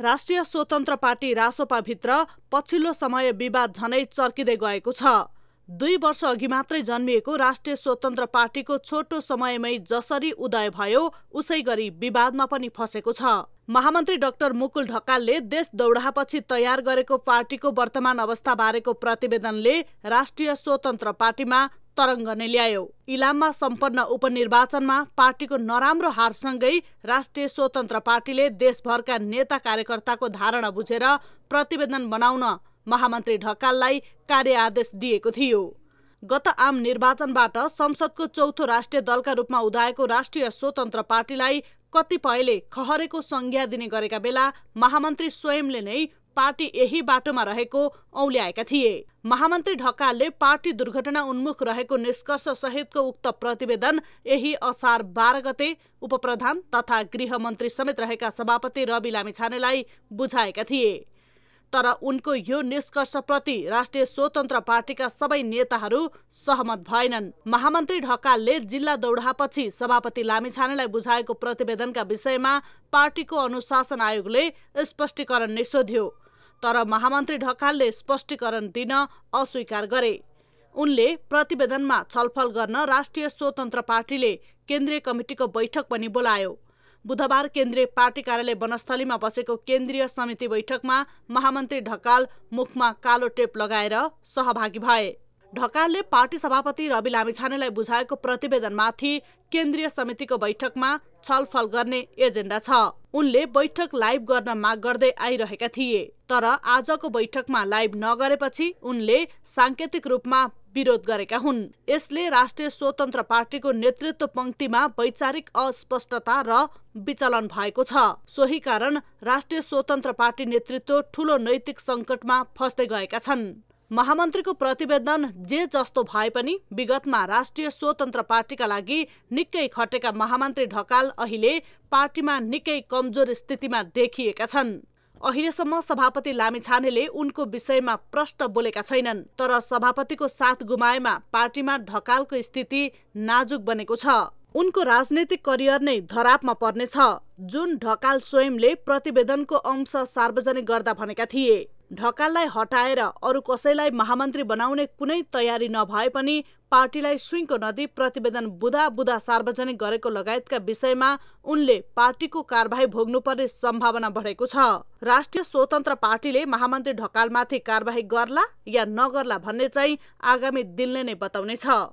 राष्ट्रिय स्वतन्त्र पार्टी रासोपाभित्र पछिल्लो समय विवाद झनै चर्किँदै गएको छ दुई वर्ष अघि मात्रै जन्मिएको राष्ट्रिय स्वतन्त्र पार्टीको छोटो समयमै जसरी उदय भयो उसै गरी विवादमा पनि फसेको छ महामन्त्री डाक्टर मुकुल ढकालले देश दौडापछि तयार गरेको पार्टीको वर्तमान अवस्थाबारेको प्रतिवेदनले राष्ट्रिय स्वतन्त्र पार्टीमा तरङ्ग नै ल्यायो इलाममा सम्पन्न उपनिर्वाचनमा पार्टीको नराम्रो हारसँगै राष्ट्रिय स्वतन्त्र पार्टीले देशभरका नेता कार्यकर्ताको धारणा बुझेर प्रतिवेदन बनाउन महामन्त्री ढकाललाई कार्य आदेश दिएको थियो गत आम निर्वाचनबाट संसदको चौथो राष्ट्रिय दलका रूपमा उदाएको राष्ट्रिय स्वतन्त्र पार्टीलाई कतिपयले खहरेको संज्ञा दिने गरेका बेला महामन्त्री स्वयंले नै पार्टी यही बाटोमा रहेको औल्याएका थिए महामन्त्री ढकालले पार्टी दुर्घटना उन्मुख रहेको निष्कर्ष सहितको उक्त प्रतिवेदन यही असार बाह्र गते उपप्रधान तथा गृहमन्त्री समेत रहेका सभापति रवि लामिछानेलाई बुझाएका थिए तर उनको यो निष्कर्षप्रति राष्ट्रिय स्वतन्त्र पार्टीका सबै नेताहरू सहमत भएनन् महामन्त्री ढकालले जिल्ला दौडापछि सभापति लामिछानेलाई बुझाएको प्रतिवेदनका विषयमा पार्टीको अनुशासन आयोगले स्पष्टीकरण नै सोध्यो तर महामन्त्री ढकालले स्पष्टीकरण दिन अस्वीकार गरे उनले प्रतिवेदनमा छलफल गर्न राष्ट्रिय स्वतन्त्र पार्टीले केन्द्रीय कमिटिको बैठक पनि बोलायो बुधबार केन्द्रीय पार्टी कार्यालय वनस्थलीमा बसेको केन्द्रीय समिति बैठकमा महामन्त्री ढकाल मुखमा कालो टेप लगाएर सहभागी भए ढकालले पार्टी सभापति रवि लामिछानेलाई बुझाएको प्रतिवेदनमाथि केन्द्रीय समितिको बैठकमा छलफल गर्ने एजेन्डा छ उनले बैठक लाइभ गर्न माग गर्दै आइरहेका थिए तर आजको बैठकमा लाइभ नगरेपछि उनले साङ्केतिक रूपमा विरोध गरेका हुन् यसले राष्ट्रिय स्वतन्त्र पार्टीको नेतृत्व पङ्क्तिमा वैचारिक अस्पष्टता र विचलन भएको छ सोही कारण राष्ट्रिय स्वतन्त्र पार्टी नेतृत्व ठूलो नैतिक सङ्कटमा फस्दै गएका छन् महामन्त्रीको प्रतिवेदन जे जस्तो भए पनि विगतमा राष्ट्रिय स्वतन्त्र पार्टीका लागि निकै खटेका महामन्त्री ढकाल अहिले पार्टीमा निकै कमजोर स्थितिमा देखिएका छन् अहिलेसम्म सभापति लामिछानेले उनको विषयमा प्रष्ट बोलेका छैनन् तर सभापतिको साथ गुमाएमा पार्टीमा ढकालको स्थिति नाजुक बनेको छ उनको राजनैतिक करियर नै धरापमा पर्नेछ जुन ढकाल स्वयंले प्रतिवेदनको अंश सार्वजनिक गर्दा भनेका थिए ढकाललाई हटाएर अरू कसैलाई महामन्त्री बनाउने कुनै तयारी नभए पनि पार्टीलाई स्विङको नदी प्रतिवेदन बुधा बुधा सार्वजनिक गरेको लगायतका विषयमा उनले पार्टीको कारवाही भोग्नुपर्ने सम्भावना बढेको छ राष्ट्रिय स्वतन्त्र पार्टीले महामन्त्री ढकालमाथि कारवाही गर्ला या नगर्ला भन्ने चाहिँ आगामी दिनले नै बताउनेछ